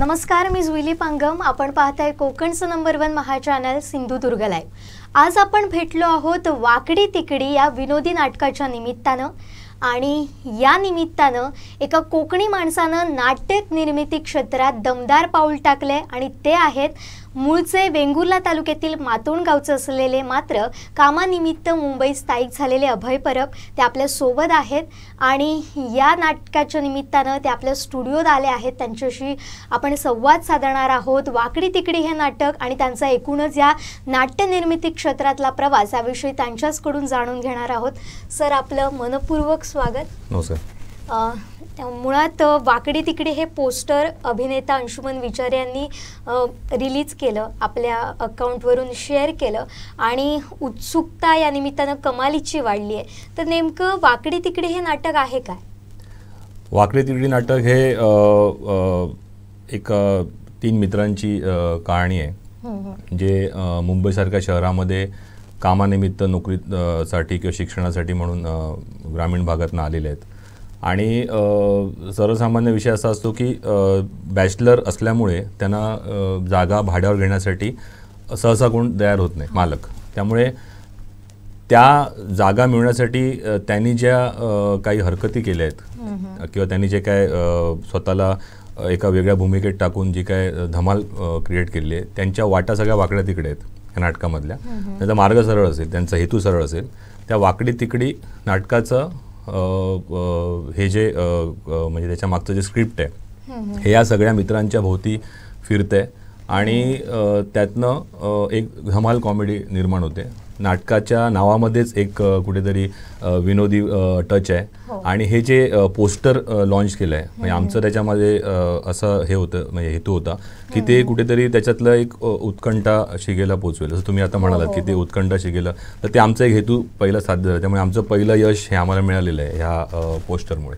नमस्कार मी जुईली पांगम आपण पाहताय कोकणचं number one Maha channel Sindhudurg live आज आपण भेटलो आहोत वाकडी तिकडी या विनोदी नाटकाच्या निमित्तानं आणि या निमित्तानं एका कोकणी माणसानं नाट्य निर्मिती क्षेत्रात दमदार पाऊल टाकले आणि ते आहेत मूळचे वेंगुर्ला तालुक्यातील मातोंड गावचे असलेले मात्र कामानिमित्त मुंबईत स्थायिक झालेले अभय परब ते आपल्या सोबत आहेत आणि या नाटकाच्या निमित्तानं ते आपल्या स्टुडिओत आले आहेत त्यांच्याशी आपण संवाद साधणार आहोत वाकडी तिकडी हे नाटक आणि त्यांचा एकूणच या नाट्यनिर्मिती क्षेत्रातला प्रवास याविषयी त्यांच्याचकडून जाणून घेणार आहोत सर आपलं मनपूर्वक स्वागत नमस्कार मुळात वाकडी तिकडे हे पोस्टर अभिनेता अंशुमन विचारे यांनी रिलीज केलं आपल्या अकाउंटवरून शेअर केलं आणि उत्सुकता या निमित्तानं कमालीची वाढली आहे तर नेमकं वाकडी तिकडे हे नाटक आहे काय वाकडी तिकडे नाटक हे एक तीन मित्रांची कहाणी आहे जे मुंबईसारख्या शहरामध्ये कामानिमित्त नोकरीसाठी किंवा शिक्षणासाठी म्हणून ग्रामीण भागातून आलेले आहेत आणि सर्वसामान्य विषय असा असतो की बॅचलर असल्यामुळे त्यांना जागा भाड्यावर घेण्यासाठी सहसा कोण तयार होत नाही मालक त्यामुळे त्या जागा मिळवण्यासाठी त्यांनी ज्या काही हरकती केल्या आहेत किंवा त्यांनी जे काय स्वतःला एका वेगळ्या भूमिकेत टाकून जी काय धमाल क्रिएट केली आहे त्यांच्या वाटा सगळ्या वाकड्या तिकडे आहेत या नाटकामधल्या त्यांचा मार्ग सरळ असेल त्यांचा हेतू सरळ असेल त्या वाकडी तिकडी नाटकाचं हे जे म्हणजे त्याच्या मागचं जे स्क्रिप्ट आहे हे या सगळ्या मित्रांच्या भोवती फिरते आणि त्यातनं एक धमाल कॉमेडी निर्माण होते नाटकाच्या नावामध्येच एक कुठेतरी विनोदी टच आहे हो. आणि हे जे पोस्टर लॉन्च केलं आहे म्हणजे आमचं त्याच्यामध्ये असं हे होतं म्हणजे हेतू होता की ते कुठेतरी त्याच्यातलं एक उत्कंठा शिगेला पोचवेल जसं तुम्ही आता हो, म्हणालात हो, की ते उत्कंठा शिगेला तर ते आमचा एक हेतू पहिला साध्य झाला त्यामुळे आमचं पहिलं यश हे आम्हाला मिळालेलं आहे ह्या पोस्टरमुळे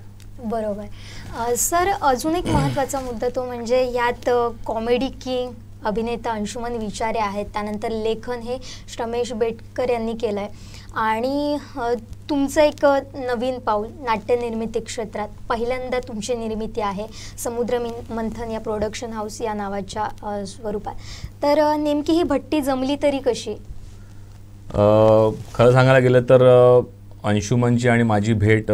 बरोबर सर अजून एक महत्वाचा मुद्दा तो म्हणजे यात कॉमेडी किंग अभिनेता अंशुमन विचारे आहेत त्यानंतर लेखन हे श्रमेश बेटकर यांनी केलं आहे आणि तुमचं एक नवीन पाऊल नाट्यनिर्मिती क्षेत्रात पहिल्यांदा तुमची निर्मिती आहे समुद्र मंथन या प्रोडक्शन हाऊस या नावाच्या स्वरूपात तर नेमकी ही भट्टी जमली तरी कशी खरं सांगायला गेलं तर अंशुमनची आणि माझी भेट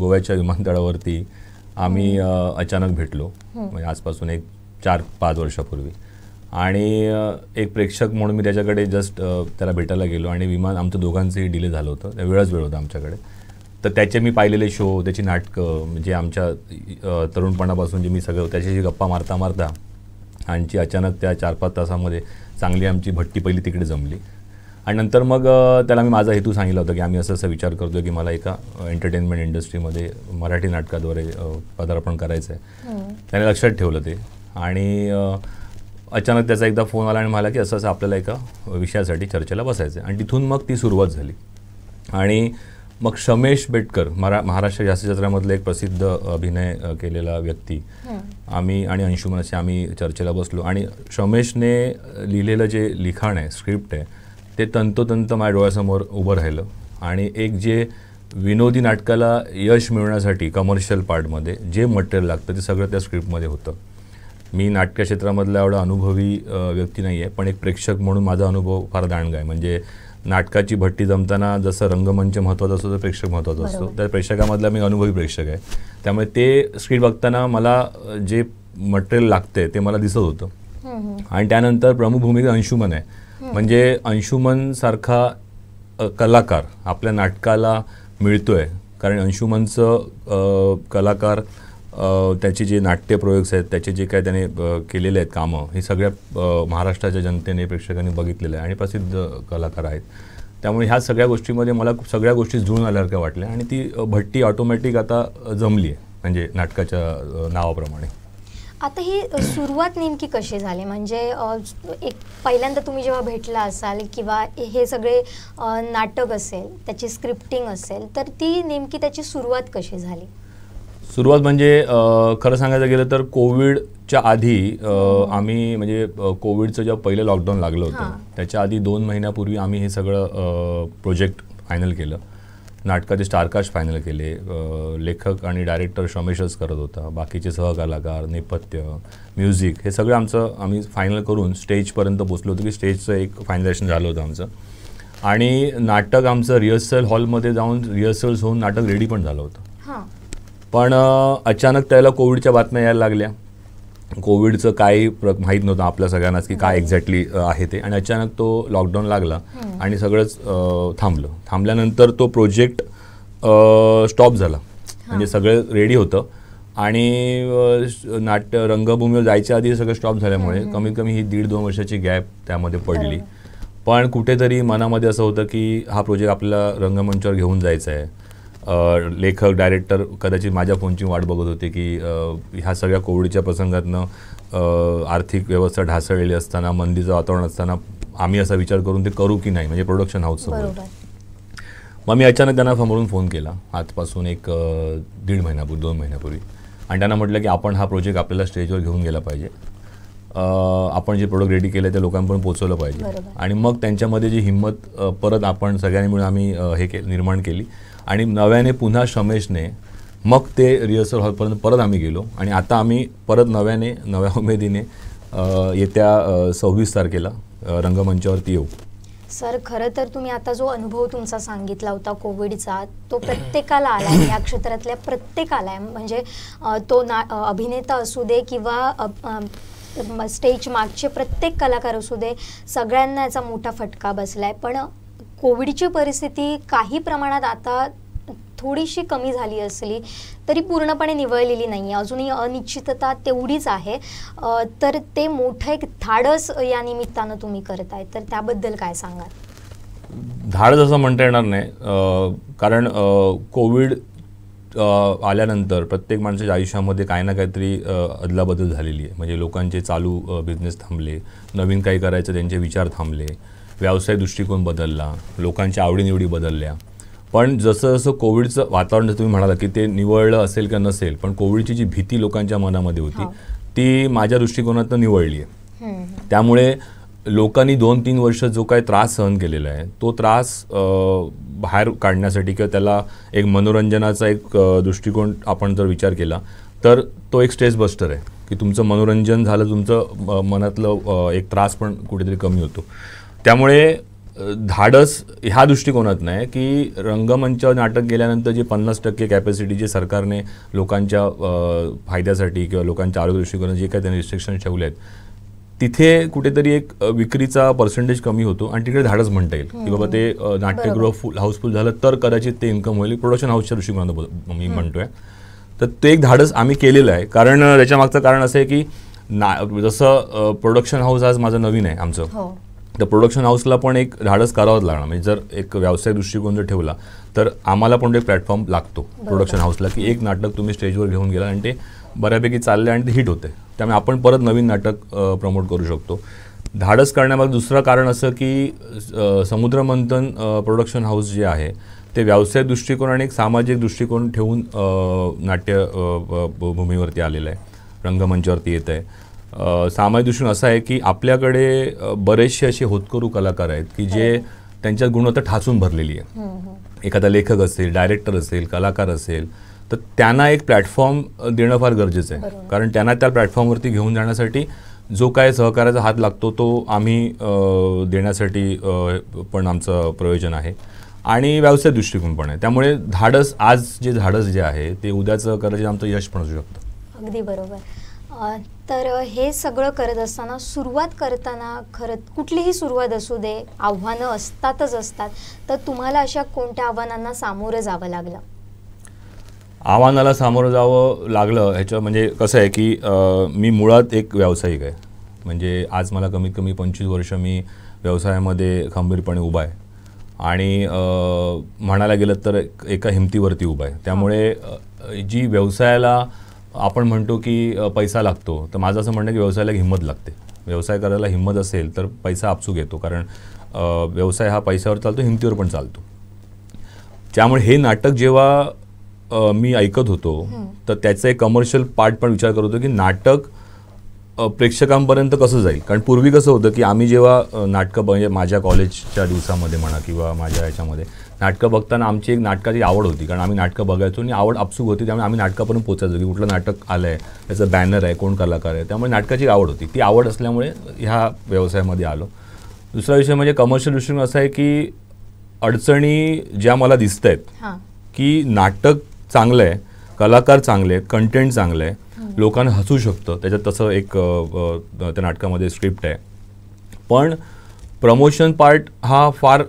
गोव्याच्या विमानतळावरती आम्ही अचानक भेटलो म्हणजे आजपासून एक चार पाच वर्षापूर्वी आणि एक प्रेक्षक म्हणून मी त्याच्याकडे जस्ट त्याला भेटायला गेलो आणि विमान आमचं दोघांचंही डिले झालं होतं त्या वेळच वेळ होता आमच्याकडे तर त्याचे मी पाहिलेले शो त्याची नाटकं म्हणजे आमच्या तरुणपणापासून जे मी सगळं त्याच्याशी गप्पा मारता मारता आणखी अचानक त्या चार पाच तासामध्ये चांगली आमची भट्टी पहिली तिकडे जमली आणि नंतर मग त्याला मी माझा हेतू सांगितला होता की आम्ही असं असा विचार करतो की मला एका एंटरटेनमेंट इंडस्ट्रीमध्ये मराठी नाटकाद्वारे पदार्पण करायचं आहे हो. त्याने लक्षात ठेवलं ते आणि अचानक त्याचा एकदा फोन आला आणि म्हणाला की असं असं आपल्याला एका विषयासाठी चर्चेला बसायचं आहे आणि तिथून मग ती सुरुवात झाली आणि मग शमेश बेटकर मरा महाराष्ट्र हास्यचित्रामधले एक प्रसिद्ध अभिनय केलेला व्यक्ती आम्ही आणि अंशुमन असे आम्ही चर्चेला बसलो आणि शमेशने लिहिलेलं जे लिखाण आहे स्क्रिप्ट आहे ते तंतोतंत माझ्या डोळ्यासमोर उभं राहिलं आणि एक जे विनोदी नाटकाला यश मिळवण्यासाठी कमर्शियल पार्टमध्ये जे मटेरियल लागतं ते सगळं त्या स्क्रिप्टमध्ये होतं मी नाट्यक्षेत्रामधला एवढा अनुभवी व्यक्ती नाही आहे पण एक प्रेक्षक म्हणून माझा अनुभव फार दांडगा आहे म्हणजे नाटकाची भट्टी जमताना जसं रंगमंच महत्त्वाचा असतो तर प्रेक्षक महत्त्वाचा असतो त्या प्रेक्षकामधला मी अनुभवी प्रेक्षक आहे त्यामुळे ते स्क्रीन बघताना मला जे मटेरियल लागते ते मला दिसत होतं आणि त्यानंतर प्रमुख भूमिका अंशुमन आहे म्हणजे अंशुमन सारखा कलाकार आपल्या नाटकाला मिळतोय कारण अंशुमनचं कलाकार त्याचे जे नाट्य नाट्यप्रयोग्स आहेत त्याचे जे काय त्याने केलेले आहेत कामं हे सगळ्या महाराष्ट्राच्या जनतेने प्रेक्षकांनी बघितलेलं आहे आणि प्रसिद्ध कलाकार आहेत त्यामुळे ह्या सगळ्या गोष्टीमध्ये मला सगळ्या गोष्टी जुळून आल्यासारख्या वाटल्या आणि ती भट्टी ऑटोमॅटिक आता जमली आहे म्हणजे नाटकाच्या नावाप्रमाणे आता ही सुरुवात नेमकी कशी झाली म्हणजे एक पहिल्यांदा तुम्ही जेव्हा भेटला असाल किंवा हे सगळे नाटक असेल त्याची स्क्रिप्टिंग असेल तर ती नेमकी त्याची सुरुवात कशी झाली सुरुवात म्हणजे खरं सांगायचं गेलं तर कोविडच्या आधी आम्ही म्हणजे कोविडचं जेव्हा पहिलं लॉकडाऊन लागलं होतं त्याच्या आधी दोन महिन्यापूर्वी आम्ही हे सगळं प्रोजेक्ट फायनल केलं नाटकाचे स्टारकास्ट फायनल केले लेखक आणि डायरेक्टर शमेशच करत होता बाकीचे सहकलाकार नेपथ्य म्युझिक हे सगळं आमचं आम्ही फायनल करून स्टेजपर्यंत पोचलो होतो की स्टेजचं एक फायनलायझेशन झालं होतं आमचं आणि नाटक आमचं रिहर्सल हॉलमध्ये जाऊन रिहर्सल्स होऊन नाटक रेडी पण झालं होतं पण अचानक त्याला कोविडच्या बातम्या यायला लागल्या कोविडचं काही माहीत नव्हतं आपल्या सगळ्यांनाच की काय एक्झॅक्टली आहे ते आणि अचानक तो लॉकडाऊन लागला आणि सगळंच थांबलं थांबल्यानंतर तो प्रोजेक्ट स्टॉप झाला म्हणजे सगळं रेडी होतं आणि नाट्य रंगभूमीवर जायच्या आधी सगळं स्टॉप झाल्यामुळे कमीत कमी ही दीड दोन वर्षाची गॅप त्यामध्ये पडली पण कुठेतरी मनामध्ये असं होतं की हा प्रोजेक्ट आपल्याला रंगमंचावर घेऊन जायचा आहे लेखक डायरेक्टर कदाचित माझ्या फोनची वाट बघत होते की ह्या सगळ्या कोविडच्या प्रसंगातनं आर्थिक व्यवस्था ढासळलेली असताना मंदीचं वातावरण असताना आम्ही असा विचार करून ते करू की नाही म्हणजे प्रोडक्शन हाऊस मग मी अचानक त्यांना समोरून फोन केला आजपासून एक दीड महिन्यापूर्वी दोन महिन्यापूर्वी आणि त्यांना म्हटलं की आपण हा प्रोजेक्ट आपल्याला स्टेजवर घेऊन गेला पाहिजे आपण जे प्रोडक्ट रेडी केलं ते लोकांपर्यंत पोचवलं पाहिजे आणि मग त्यांच्यामध्ये जी हिंमत परत आपण सगळ्यांनी मिळून आम्ही हे के निर्माण केली आणि नव्याने पुन्हा शमेशने मग ते रिहर्सल हॉलपर्यंत परत आम्ही गेलो आणि आता आम्ही परत नव्याने नव्या उमेदीने येत्या सव्वीस तारखेला रंगमंचावरती येऊ सर खरं तर तुम्ही आता जो अनुभव तुमचा सांगितला होता कोविडचा तो प्रत्येकाला आला आहे या क्षेत्रातल्या प्रत्येकाला आहे म्हणजे तो ना अभिनेता असू दे किंवा स्टेज मागचे प्रत्येक कलाकार असू दे सगळ्यांना याचा मोठा फटका बसला आहे पण कोविडची परिस्थिती काही प्रमाणात आता थोडीशी कमी झाली असली तरी पूर्णपणे निवळलेली नाही आहे अजूनही अनिश्चितता तेवढीच आहे तर ते मोठं एक धाडस या निमित्तानं तुम्ही करताय तर त्याबद्दल काय सांगाल धाडस असं म्हणता येणार नाही कारण कोविड आल्यानंतर प्रत्येक माणसाच्या आयुष्यामध्ये काही ना काहीतरी अदलाबदल झालेली आहे म्हणजे लोकांचे चालू बिझनेस थांबले नवीन काही करायचं त्यांचे विचार थांबले व्यवसाय दृष्टिकोन बदलला लोकांच्या आवडीनिवडी बदलल्या पण जसं जसं कोविडचं वातावरण जर तुम्ही म्हणाला की ते निवडलं असेल का नसेल पण कोविडची जी भीती लोकांच्या मनामध्ये होती ती माझ्या दृष्टिकोनातनं निवडली आहे त्यामुळे लोकांनी दोन तीन वर्ष जो काही त्रास सहन केलेला आहे तो त्रास बाहेर काढण्यासाठी किंवा त्याला एक मनोरंजनाचा एक दृष्टिकोन आपण जर विचार केला तर तो एक स्ट्रेस बस्टर आहे की तुमचं मनोरंजन झालं तुमचं मनातलं एक त्रास पण कुठेतरी कमी होतो त्यामुळे धाडस ह्या दृष्टिकोनात नाही की रंगमंच नाटक गेल्यानंतर जे पन्नास टक्के कॅपॅसिटी जे सरकारने लोकांच्या फायद्यासाठी किंवा लोकांच्या आरोग्य दृष्टिकोनात जे काही त्यांनी रिस्ट्रिक्शन ठेवले आहेत तिथे कुठेतरी एक विक्रीचा पर्सेंटेज कमी होतो आणि तिकडे धाडस म्हणता येईल की बाबा ते नाट्यगृह फुल हाऊसफुल झालं तर कदाचित ते इन्कम होईल प्रोडक्शन हाऊसच्या दृष्टिकोनात मी म्हणतोय तर ते एक धाडस आम्ही केलेलं आहे कारण त्याच्यामागचं कारण असं आहे की ना जसं प्रोडक्शन हाऊस आज माझं नवीन आहे आमचं हो. तर प्रोडक्शन हाऊसला पण एक धाडस करावंच लागणार म्हणजे जर एक व्यावसायिक दृष्टिकोन जर ठेवला तर आम्हाला पण एक प्लॅटफॉर्म लागतो प्रोडक्शन हाऊसला की एक नाटक तुम्ही स्टेजवर घेऊन गेला आणि ते बऱ्यापैकी चालले आणि ते हिट होते त्यामुळे आपण परत नवीन नाटक प्रमोट करू शकतो धाडस करण्यामाग दुसरं कारण असं की समुद्रमंथन प्रोडक्शन हाऊस जे आहे ते व्यावसायिक दृष्टिकोन आणि एक सामाजिक दृष्टिकोन ठेवून नाट्य भूमीवरती आलेलं आहे रंगमंचावरती येत आहे सामाय दृष्टीकोन असा आहे की आपल्याकडे बरेचसे असे होतकरू कलाकार आहेत की जे हो. त्यांच्यात गुणवत्ता ठासून भरलेली आहे हो, हो. एखादा लेखक असेल डायरेक्टर असेल कलाकार असेल तर त्यांना एक प्लॅटफॉर्म देणं फार गरजेचं आहे कारण त्यांना त्या प्लॅटफॉर्मवरती घेऊन जाण्यासाठी जो काय सहकार्याचा हात लागतो तो आम्ही देण्यासाठी पण आमचं प्रयोजन आहे आणि व्यावसायिक दृष्टिकोन पण आहे त्यामुळे धाडस आज जे धाडस जे आहे ते उद्याचं करायचं आमचं यश पण असू शकतं अगदी बरोबर तर हे सगळं करत असताना सुरुवात करताना खरं कुठलीही सुरुवात असू दे आव्हानं असतातच असतात तर तुम्हाला अशा कोणत्या आव्हानांना सामोरं जावं लागलं आव्हानाला सामोरं जावं लागलं ह्याच्या म्हणजे कसं आहे की मी मुळात एक व्यावसायिक आहे म्हणजे आज मला कमीत कमी पंचवीस वर्ष मी व्यवसायामध्ये खंबीरपणे उभा आहे आणि म्हणायला गेलं तर एका हिमतीवरती उभा आहे त्यामुळे जी व्यवसायाला आपण म्हणतो की पैसा लागतो तर माझं असं म्हणणं की व्यवसायाला हिंमत लागते व्यवसाय करायला हिंमत असेल तर पैसा आपसूक येतो कारण व्यवसाय हा पैशावर चालतो हिमतीवर पण चालतो त्यामुळे हे नाटक जेव्हा मी ऐकत होतो तर त्याचा एक कमर्शियल पार्ट पण विचार करत होतो की नाटक प्रेक्षकांपर्यंत कसं जाईल कारण पूर्वी कसं होतं की आम्ही जेव्हा नाटकं म्हणजे माझ्या कॉलेजच्या दिवसामध्ये म्हणा किंवा माझ्या याच्यामध्ये नाटकं बघताना आमची एक नाटकाची आवड होती कारण आम्ही नाटकं बघायचो आणि आवड आपसूक होती त्यामुळे आम्ही नाटकापर्यंत पोचायचो की कुठलं नाटक आलं आहे त्याचं बॅनर आहे कोण कलाकार आहे त्यामुळे नाटकाची आवड होती ती आवड असल्यामुळे ह्या व्यवसायामध्ये आलो दुसरा विषय म्हणजे कमर्शियल विषय असं आहे की अडचणी ज्या मला दिसत आहेत की नाटक चांगलं आहे कलाकार चांगले आहेत कंटेंट चांगलं आहे लोकांना हसू शकतं त्याच्यात तसं एक त्या नाटकामध्ये स्क्रिप्ट आहे पण प्रमोशन पार्ट हा फार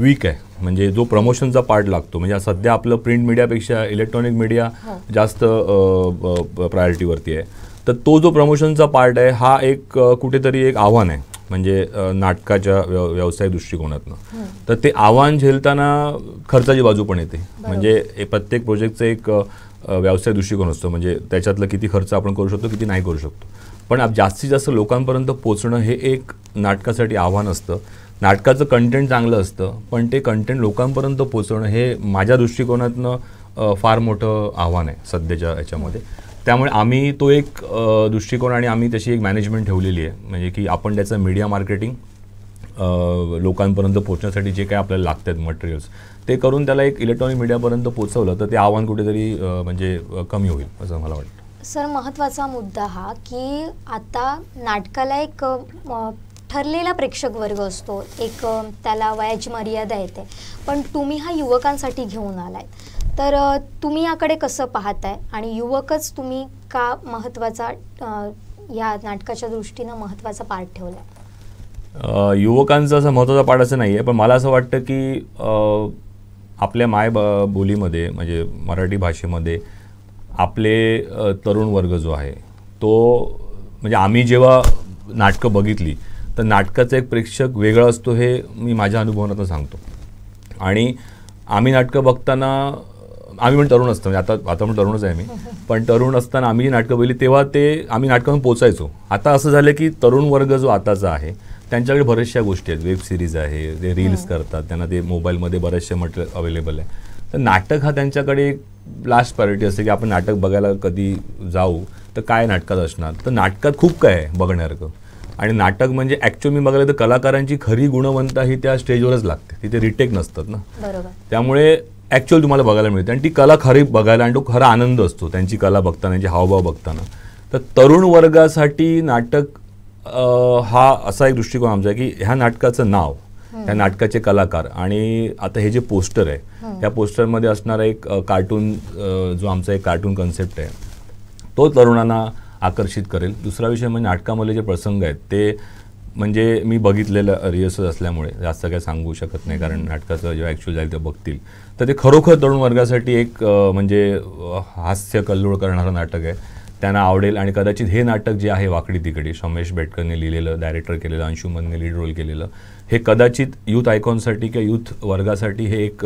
वीक आहे म्हणजे जो प्रमोशनचा पार्ट लागतो म्हणजे सध्या आपलं प्रिंट मीडियापेक्षा इलेक्ट्रॉनिक मीडिया जास्त प्रायोरिटीवरती आहे तर तो जो प्रमोशनचा पार्ट आहे हा एक कुठेतरी एक आव्हान आहे म्हणजे नाटकाच्या व्यव व्यवसाय दृष्टिकोनातनं तर ते आव्हान झेलताना खर्चाची बाजू पण येते म्हणजे प्रत्येक प्रोजेक्टचं एक व्यवसाय दृष्टिकोन असतो म्हणजे त्याच्यातलं किती खर्च आपण करू शकतो किती नाही करू शकतो पण जास्तीत जास्त लोकांपर्यंत पोचणं हे एक नाटकासाठी आव्हान असतं नाटकाचं कंटेंट चांगलं असतं पण ते कंटेंट लोकांपर्यंत पोचवणं हे माझ्या दृष्टिकोनातनं फार मोठं आव्हान आहे सध्याच्या याच्यामध्ये त्यामुळे आम्ही तो एक दृष्टिकोन आणि आम्ही तशी एक मॅनेजमेंट ठेवलेली आहे म्हणजे की आपण त्याचं मीडिया मार्केटिंग लोकांपर्यंत पोचण्यासाठी जे काय आपल्याला लागत आहेत मटेरियल्स ते करून त्याला एक इलेक्ट्रॉनिक मीडियापर्यंत पोचवलं तर ते आव्हान कुठेतरी म्हणजे कमी होईल असं मला वाटतं सर महत्त्वाचा मुद्दा हा की आता नाटकाला एक ठरलेला प्रेक्षक वर्ग असतो एक त्याला वयाची मर्यादा येते पण तुम्ही हा युवकांसाठी घेऊन आलाय तर तुम्ही याकडे कसं पाहताय आणि युवकच तुम्ही का महत्त्वाचा या नाटकाच्या दृष्टीनं महत्त्वाचा पार्ट ठेवला आहे युवकांचा असा महत्त्वाचा पाठ असं नाही आहे पण मला असं वाटतं की आपल्या माय बोलीमध्ये म्हणजे मराठी भाषेमध्ये आपले तरुण वर्ग जो आहे तो म्हणजे आम्ही जेव्हा नाटकं बघितली तर नाटकाचा एक प्रेक्षक वेगळा असतो हे मी माझ्या अनुभवानं सांगतो आणि आम्ही नाटकं बघताना आम्ही म्हणून तरुण असतो म्हणजे आता आता पण तरुणच आहे मी पण तरुण असताना आम्ही जी नाटकं बघितली तेव्हा ते आम्ही नाटकातून पोचायचो आता असं झालं की तरुण वर्ग जो आताचा आहे त्यांच्याकडे बऱ्याचशा गोष्टी आहेत वेब सिरीज आहे ते रील्स करतात त्यांना ते मोबाईलमध्ये बरेचसे मटेरियल अवेलेबल आहे तर नाटक हा त्यांच्याकडे एक लास्ट प्रायोरिटी असते की आपण नाटक बघायला कधी जाऊ तर काय नाटकात असणार तर नाटकात खूप काय आहे बघण्यासारखं आणि नाटक म्हणजे ऍक्च्युअल मी बघायला तर कलाकारांची खरी गुणवंता ही त्या स्टेजवरच लागते तिथे रिटेक नसतात ना त्यामुळे ॲक्च्युअल तुम्हाला बघायला मिळते आणि ती कला खरी बघायला आणि तो खरा आनंद असतो त्यांची कला बघताना त्यांचे हावभाव बघताना तर तरुण वर्गासाठी नाटक हा असा एक दृष्टिकोन आमचा आहे की ह्या नाटकाचं नाव ह्या नाटकाचे कलाकार आणि आता हे जे पोस्टर आहे त्या पोस्टरमध्ये असणारा एक कार्टून जो आमचा एक कार्टून कन्सेप्ट आहे तो तरुणांना आकर्षित करेल दुसरा विषय म्हणजे नाटकामधले जे प्रसंग आहेत ते म्हणजे मी बघितलेलं रिहर्सल असल्यामुळे जास्त काय सांगू शकत नाही कारण नाटकाचं जेव्हा ॲक्च्युअल जाईल ते बघतील तर ते खरोखर तरुण वर्गासाठी एक म्हणजे हास्य कल्लोळ करणारं नाटक आहे त्यांना आवडेल आणि कदाचित हे नाटक जे आहे वाकडी तिकडे समेश बेटकरने लिहिलेलं डायरेक्टर केलेलं अंशुमनने लीड रोल केलेलं हे कदाचित यूथ आयकॉनसाठी किंवा यूथ वर्गासाठी हे एक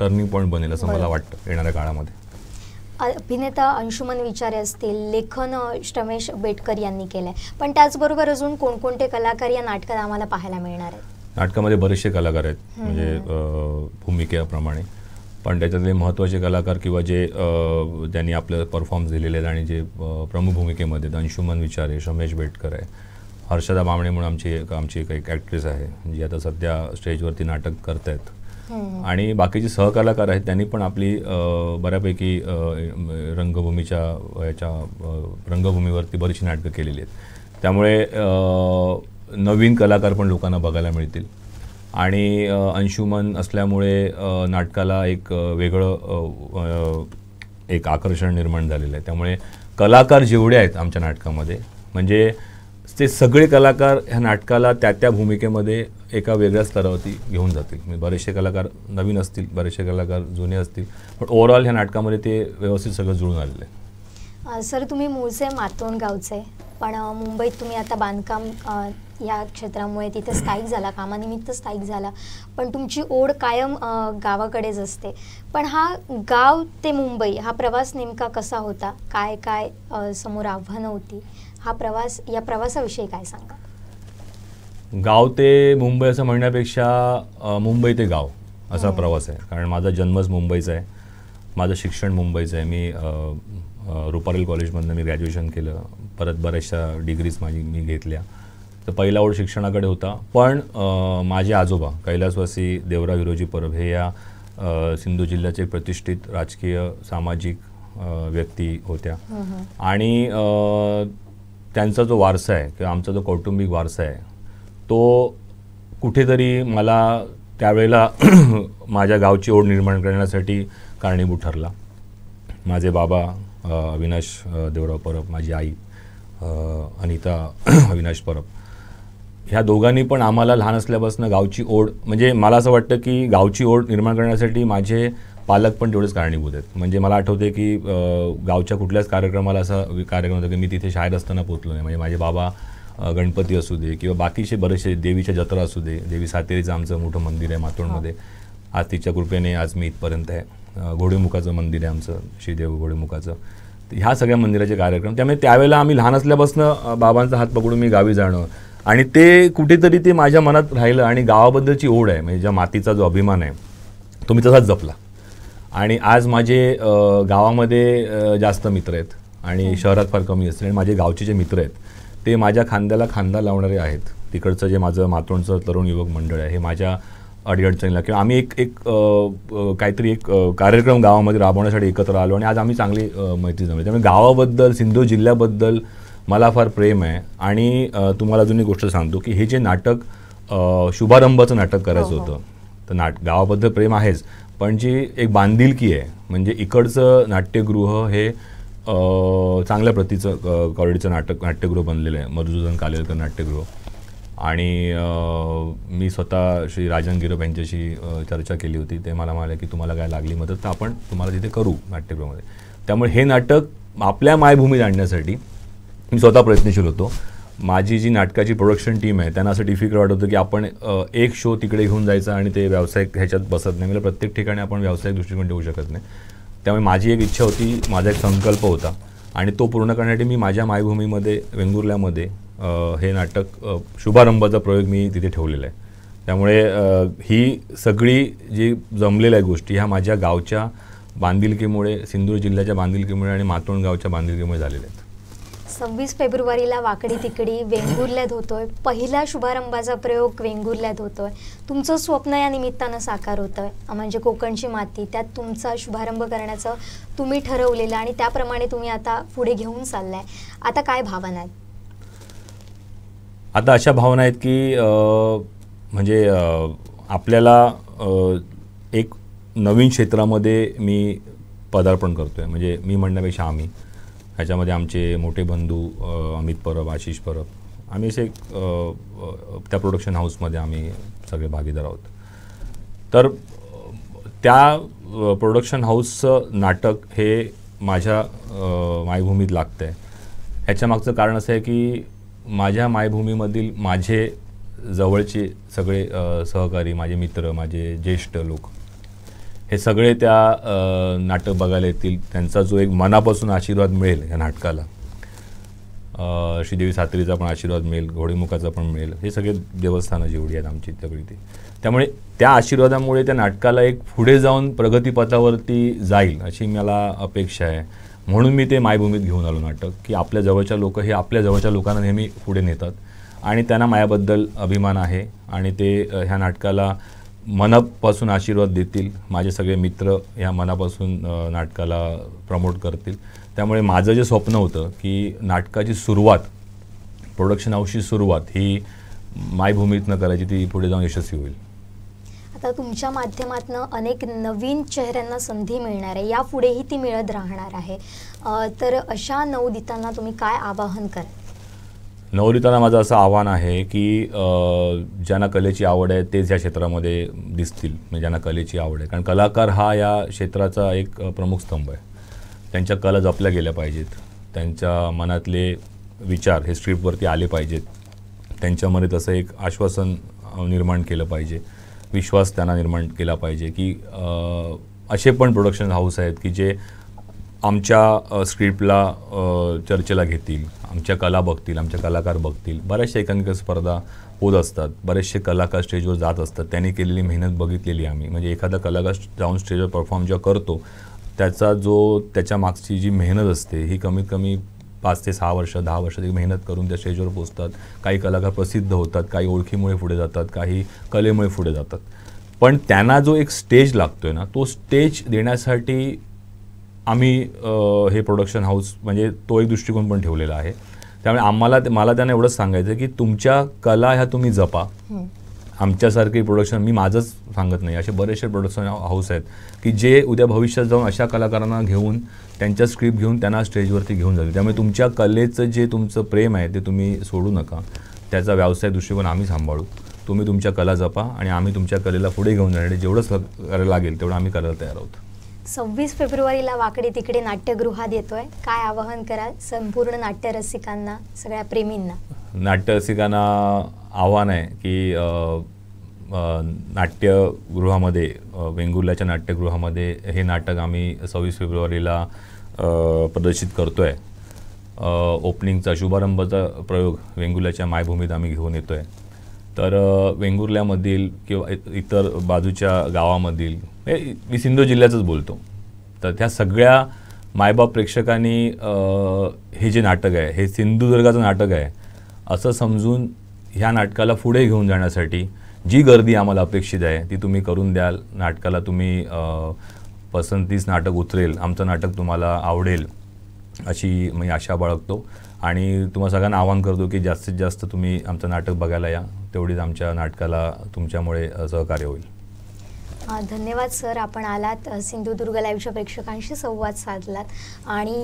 टर्निंग पॉईंट बनेल असं मला वाटतं येणाऱ्या काळामध्ये अभिनेता अंशुमन विचारे असतील लेखन श्रमेश बेटकर यांनी केलं आहे पण त्याचबरोबर अजून कोणकोणते कलाकार या नाटकात आम्हाला पाहायला मिळणार आहेत नाटकामध्ये बरेचसे कलाकार आहेत म्हणजे भूमिकेप्रमाणे पण त्याच्यातले महत्त्वाचे कलाकार किंवा जे त्यांनी आपलं परफॉर्म्स दिलेले आहेत आणि जे प्रमुख भूमिकेमध्ये अंशुमन विचारे श्रमेश बेटकर आहे हर्षदा बामणे म्हणून आमची आमची एक ॲक्ट्रेस आहे जी आता सध्या स्टेजवरती नाटक करत आहेत आणि बाकीचे सहकलाकार आहेत त्यांनी पण आपली बऱ्यापैकी रंगभूमीच्या याच्या रंगभूमीवरती बरीचशी नाटकं केलेली आहेत त्यामुळे नवीन कलाकार पण लोकांना बघायला मिळतील आणि अंशुमन असल्यामुळे नाटकाला एक वेगळं एक आकर्षण निर्माण झालेलं आहे त्यामुळे कलाकार जेवढे आहेत आमच्या नाटकामध्ये म्हणजे ते सगळे कलाकार ह्या नाटकाला त्या त्या भूमिकेमध्ये एका वेगळ्या स्तरावरती घेऊन जातील म्हणजे बरेचसे कलाकार नवीन असतील बरेचसे कलाकार जुने असतील पण ओव्हरऑल ह्या नाटकामध्ये ते व्यवस्थित सगळं जुळून आलेलं आहे सर तुम्ही मूळचे मातोंड गावचे पण मुंबईत तुम्ही आता बांधकाम या क्षेत्रामुळे तिथे स्थायिक झाला कामानिमित्त स्थायिक झाला पण तुमची ओढ कायम गावाकडेच असते पण हा गाव ते मुंबई हा प्रवास नेमका कसा होता काय काय समोर आव्हानं होती हा प्रवास या प्रवासाविषयी काय सांगा गाव ते मुंबई असं म्हणण्यापेक्षा मुंबई ते गाव असा हो. प्रवास आहे कारण माझा जन्मच मुंबईचा आहे माझं शिक्षण मुंबईचं आहे मी रुपारेल कॉलेजमधनं मी ग्रॅज्युएशन केलं परत बऱ्याचशा डिग्रीज माझी मी घेतल्या तर पहिला ओढ शिक्षणाकडे होता पण माझे आजोबा कैलासवासी देवराव हिरोजी परब हे या सिंधू जिल्ह्याचे प्रतिष्ठित राजकीय सामाजिक व्यक्ती होत्या आणि त्यांचा जो वारसा आहे किंवा आमचा जो कौटुंबिक वारसा आहे तो कुठेतरी मला त्यावेळेला माझ्या गावची ओढ निर्माण करण्यासाठी कारणीभूत ठरला माझे बाबा अविनाश देवराव परब माझी आई अनिता अविनाश परब ह्या दोघांनी पण आम्हाला लहान असल्यापासून गावची ओढ म्हणजे मला असं वाटतं की गावची ओढ निर्माण करण्यासाठी माझे पालक पण तेवढेच कारणीभूत आहेत म्हणजे मला आठवते की गावच्या कुठल्याच कार्यक्रमाला असा कार्यक्रम होता की मी तिथे शाळेत असताना पोचलो नाही म्हणजे माझे बाबा गणपती असू दे किंवा बाकीचे बरेचसे देवीच्या जत्रा असू दे देवी सातेरीचं आमचं मोठं मंदिर आहे मातोंडमध्ये हो. आज तिच्या कृपेने आज मी इथपर्यंत आहे घोडेमुखाचं मंदिर आहे आमचं श्रीदेव घोडेमुखाचं ह्या सगळ्या मंदिराचे कार्यक्रम त्यामुळे त्यावेळेला आम्ही लहान असल्यापासून बाबांचा हात पकडून मी गावी जाणं आणि ते कुठेतरी ते माझ्या मनात राहिलं आणि गावाबद्दलची ओढ आहे म्हणजे ज्या मातीचा जो अभिमान आहे तो मी तसाच जपला आणि आज माझे गावामध्ये जास्त मित्र आहेत आणि हो. शहरात फार कमी असतील आणि माझे गावचे जे मित्र आहेत ते माझ्या खांद्याला खांदा लावणारे आहेत तिकडचं जे माझं मातोंडचं तरुण युवक मंडळ आहे हे माझ्या अडीअडचणीला किंवा आम्ही एक एक काहीतरी एक कार्यक्रम गावामध्ये राबवण्यासाठी एकत्र आलो आणि आज आम्ही चांगली मैत्री जमली त्यामुळे गावाबद्दल सिंधू जिल्ह्याबद्दल मला फार प्रेम आहे आणि तुम्हाला अजून एक गोष्ट सांगतो की हे जे नाटक शुभारंभाचं नाटक करायचं हो, हो. होतं तर नाट गावाबद्दल प्रेम आहेच पण जी एक बांधिलकी आहे म्हणजे इकडचं नाट्यगृह हे चांगल्या प्रतीचं क्वालिटीचं नाटक नाट्यगृह बनलेलं आहे मधुसूदन कालेलकर नाट्यगृह आणि मी स्वतः श्री राजन गिरोप यांच्याशी चर्चा केली होती ते मला म्हणाले की तुम्हाला काय लागली मदत तर आपण तुम्हाला तिथे करू नाट्यगृहामध्ये त्यामुळे हे नाटक आपल्या मायभूमीत आणण्यासाठी मी स्वतः प्रयत्नशील होतो माझी जी नाटकाची प्रोडक्शन टीम आहे त्यांना असं डिफिकल्ट वाटत होतं की आपण एक शो तिकडे घेऊन जायचा आणि ते व्यावसायिक ह्याच्यात बसत नाही म्हणजे प्रत्येक ठिकाणी आपण व्यावसायिक दृष्टिकोन ठेवू शकत नाही त्यामुळे माझी एक इच्छा होती माझा एक संकल्प होता आणि तो पूर्ण करण्यासाठी मी माझ्या मायभूमीमध्ये वेंगुर्ल्यामध्ये हे नाटक शुभारंभाचा प्रयोग मी तिथे ठेवलेला आहे त्यामुळे ही सगळी जी जमलेल्या गोष्टी ह्या माझ्या गावच्या बांधिलकीमुळे सिंधुदुर्ग जिल्ह्याच्या बांधिलकीमुळे आणि मातोंड गावच्या बांधिलकीमुळे झालेल्या आहेत सव्वीस फेब्रुवारीला वाकडी तिकडी वेंगुर्ल्यात होतोय पहिला शुभारंभाचा प्रयोग वेंगुर्ल्यात होतोय तुमचं स्वप्न या निमित्तानं साकार होतंय म्हणजे कोकणची माती त्यात तुमचा शुभारंभ करण्याचं तुम्ही ठरवलेलं आणि त्याप्रमाणे तुम्ही आता पुढे घेऊन चाललाय आता काय भावना आहेत आता अशा भावना आहेत की म्हणजे आपल्याला एक नवीन क्षेत्रामध्ये मी पदार्पण करतोय म्हणजे मी म्हणण्यापेक्षा आम्ही ह्याच्यामध्ये आमचे मोठे बंधू अमित परब आशिष परब आम्ही असे त्या प्रोडक्शन हाऊसमध्ये आम्ही सगळे भागीदार आहोत तर त्या प्रोडक्शन हाऊसचं नाटक हे माझ्या मायभूमीत लागतं आहे ह्याच्यामागचं मागचं कारण असं आहे की माझ्या मायभूमीमधील माझे जवळचे सगळे सहकारी माझे मित्र माझे ज्येष्ठ लोक हे सगळे त्या नाटक बघायला येतील त्यांचा जो एक मनापासून आशीर्वाद मिळेल या नाटकाला श्रीदेवी सात्रीचा पण आशीर्वाद मिळेल घोडेमुखाचा पण मिळेल हे सगळे देवस्थानं जेवढी आहेत आमची तगडी ते त्यामुळे त्या आशीर्वादामुळे त्या नाटकाला एक पुढे जाऊन प्रगतीपथावरती जाईल अशी मला अपेक्षा आहे म्हणून मी ते मायभूमीत घेऊन आलो नाटक की आपल्या जवळच्या लोक हे आपल्या जवळच्या लोकांना नेहमी पुढे नेतात आणि त्यांना मायाबद्दल अभिमान आहे आणि ते ह्या नाटकाला मनापासून आशीर्वाद देतील माझे सगळे मित्र ह्या मनापासून नाटकाला प्रमोट करतील त्यामुळे माझं जे स्वप्न होतं की नाटकाची सुरुवात प्रोडक्शन हाऊसची सुरुवात ही मायभूमीतनं करायची ती पुढे जाऊन यशस्वी होईल आता तुमच्या माध्यमातनं अनेक नवीन चेहऱ्यांना संधी मिळणार आहे यापुढेही ती मिळत राहणार आहे तर अशा नवदितांना तुम्ही काय आवाहन कराल नवलिताना माझं असं आव्हान आहे की ज्यांना कलेची आवड आहे तेच या क्षेत्रामध्ये दिसतील म्हणजे ज्यांना कलेची आवड आहे कारण कलाकार हा या क्षेत्राचा एक प्रमुख स्तंभ आहे त्यांच्या कला जपल्या गेल्या पाहिजेत त्यांच्या मनातले विचार हे स्ट्रीटवरती आले पाहिजेत त्यांच्यामध्ये तसं एक आश्वासन निर्माण केलं पाहिजे विश्वास त्यांना निर्माण केला पाहिजे की असे पण प्रोडक्शन हाऊस आहेत की जे आमच्या स्क्रिप्टला चर्चेला घेतील आमच्या कला बघतील आमच्या कलाकार बघतील बऱ्याचशा एकांक स्पर्धा होत असतात बरेचसे कलाकार स्टेजवर जात असतात त्यांनी केलेली मेहनत बघितलेली आम्ही म्हणजे एखादा कलाकार जाऊन स्टेजवर परफॉर्म जेव्हा करतो त्याचा जो त्याच्या मागची जी मेहनत असते ही कमीत कमी पाच ते सहा वर्ष दहा वर्ष ती मेहनत करून त्या स्टेजवर पोचतात काही कलाकार प्रसिद्ध होतात काही ओळखीमुळे पुढे जातात काही कलेमुळे पुढे जातात पण त्यांना जो एक स्टेज लागतो आहे ना तो स्टेज देण्यासाठी आम्ही हे प्रोडक्शन हाऊस म्हणजे तो एक दृष्टिकोन पण ठेवलेला आहे त्यामुळे आम्हाला मला त्यांना एवढंच सांगायचं की तुमच्या कला ह्या तुम्ही जपा आमच्यासारखे प्रोडक्शन मी माझंच सांगत नाही असे बरेचसे प्रोडक्शन हाऊस आहेत की जे उद्या भविष्यात जाऊन अशा कलाकारांना घेऊन त्यांच्या स्क्रिप्ट घेऊन त्यांना स्टेजवरती घेऊन जाते त्यामुळे तुमच्या कलेचं जे तुमचं प्रेम आहे ते तुम्ही सोडू नका त्याचा व्यवसाय दृष्टिकोन आम्ही सांभाळू तुम्ही तुमच्या कला जपा आणि आम्ही तुमच्या कलेला पुढे घेऊन जाण्यासाठी जेवढं करायला लागेल तेवढं आम्ही करायला तयार आहोत सव्वीस फेब्रुवारीला वाकडी तिकडे नाट्यगृहात येतोय काय आवाहन कराल संपूर्ण नाट्यरसिकांना सगळ्या प्रेमींना नाट्यरसिकांना आव्हान आहे की नाट्यगृहामध्ये वेंगुर्ल्याच्या नाट्यगृहामध्ये हे नाटक आम्ही सव्वीस फेब्रुवारीला प्रदर्शित करतो आहे ओपनिंगचा शुभारंभाचा प्रयोग वेंगुर्ल्याच्या मायभूमीत आम्ही घेऊन येतो आहे तर वेंगुर्ल्यामधील किंवा इतर बाजूच्या गावामधील मी सिंधू जिल्ह्याचंच बोलतो तर त्या सगळ्या मायबाप प्रेक्षकांनी हे जे नाटक आहे हे सिंधुदुर्गाचं नाटक आहे असं समजून ह्या नाटकाला पुढे घेऊन जाण्यासाठी जी गर्दी आम्हाला अपेक्षित आहे ती तुम्ही करून द्याल नाटकाला तुम्ही पसंतीस नाटक उतरेल आमचं नाटक तुम्हाला आवडेल अशी मी आशा बाळगतो आणि तुम्हाला सगळ्यांना आवाहन करतो की जास्तीत जास्त तुम्ही आमचं नाटक बघायला या तेवढीच आमच्या नाटकाला तुमच्यामुळे सहकार्य होईल धन्यवाद सर आपण आलात सिंधुदुर्ग लाईव्हच्या प्रेक्षकांशी संवाद साधलात आणि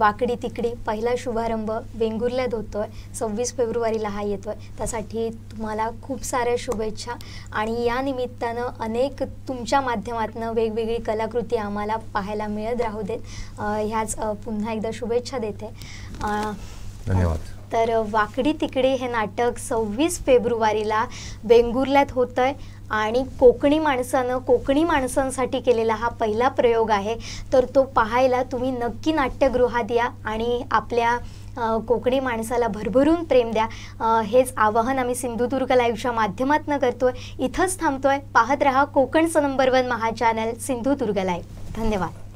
वाकडी तिकडी पहिला शुभारंभ वेंगुर्ल्यात होतो आहे सव्वीस फेब्रुवारीला हा येतो आहे त्यासाठी तुम्हाला खूप साऱ्या शुभेच्छा आणि या निमित्तानं अनेक तुमच्या माध्यमातून वेगवेगळी कलाकृती आम्हाला पाहायला मिळत राहू देत ह्याच पुन्हा एकदा शुभेच्छा देते धन्यवाद तर वाकडी तिकडी हे नाटक सव्वीस फेब्रुवारीला वेंगुर्ल्यात होतं आहे आणि कोकणी माणसानं कोकणी माणसांसाठी केलेला हा पहिला प्रयोग आहे तर तो पाहायला तुम्ही नक्की नाट्यगृहात या आणि आपल्या कोकणी माणसाला भरभरून प्रेम द्या हेच आवाहन आम्ही सिंधुदुर्ग लाईव्हच्या माध्यमातून करतो आहे इथंच थांबतो आहे पाहत रहा कोकणचं number one Maha channel Sindhudurg live धन्यवाद